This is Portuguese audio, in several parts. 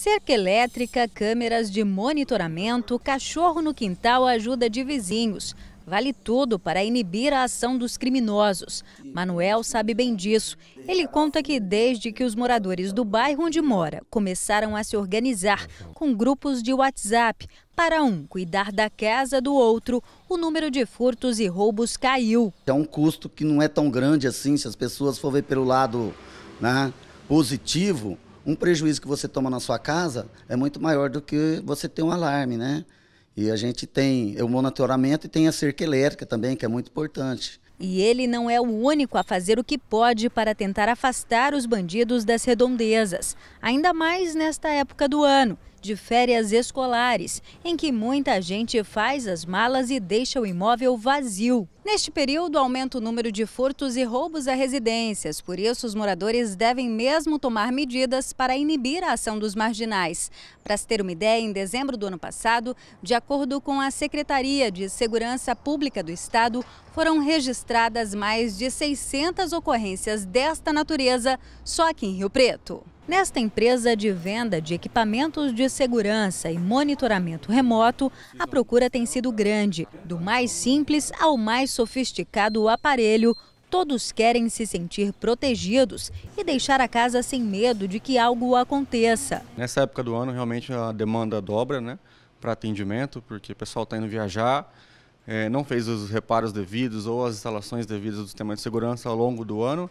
Cerca elétrica, câmeras de monitoramento, cachorro no quintal, ajuda de vizinhos. Vale tudo para inibir a ação dos criminosos. Manuel sabe bem disso. Ele conta que desde que os moradores do bairro onde mora começaram a se organizar com grupos de WhatsApp para um cuidar da casa do outro, o número de furtos e roubos caiu. É um custo que não é tão grande assim, se as pessoas forem ver pelo lado né, positivo, um prejuízo que você toma na sua casa é muito maior do que você ter um alarme, né? E a gente tem o monitoramento e tem a cerca elétrica também, que é muito importante. E ele não é o único a fazer o que pode para tentar afastar os bandidos das redondezas, ainda mais nesta época do ano de férias escolares, em que muita gente faz as malas e deixa o imóvel vazio. Neste período, aumenta o número de furtos e roubos a residências, por isso os moradores devem mesmo tomar medidas para inibir a ação dos marginais. Para se ter uma ideia, em dezembro do ano passado, de acordo com a Secretaria de Segurança Pública do Estado, foram registradas mais de 600 ocorrências desta natureza só aqui em Rio Preto. Nesta empresa de venda de equipamentos de segurança e monitoramento remoto, a procura tem sido grande. Do mais simples ao mais sofisticado aparelho, todos querem se sentir protegidos e deixar a casa sem medo de que algo aconteça. Nessa época do ano, realmente a demanda dobra né, para atendimento, porque o pessoal está indo viajar, é, não fez os reparos devidos ou as instalações devidas do sistema de segurança ao longo do ano,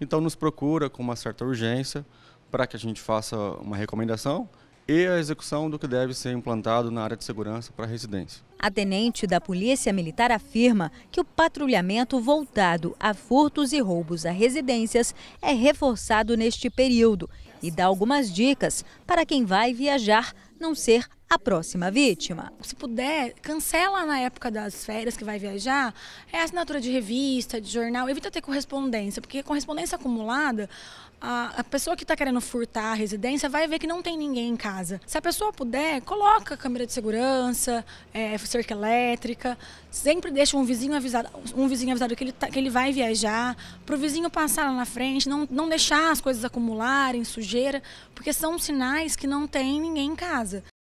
então nos procura com uma certa urgência para que a gente faça uma recomendação e a execução do que deve ser implantado na área de segurança para a residência. A tenente da Polícia Militar afirma que o patrulhamento voltado a furtos e roubos a residências é reforçado neste período e dá algumas dicas para quem vai viajar não ser a próxima vítima. Se puder, cancela na época das férias que vai viajar, é assinatura de revista, de jornal, evita ter correspondência, porque correspondência acumulada, a, pessoa que está querendo furtar a residência vai ver que não tem ninguém em casa. Se a pessoa puder, coloca câmera de segurança, é, cerca elétrica, sempre deixa um vizinho avisado, um vizinho avisado que ele, tá, que ele vai viajar, para o vizinho passar lá na frente, não, não deixar as coisas acumularem, sujeira, porque são sinais que não tem ninguém em casa.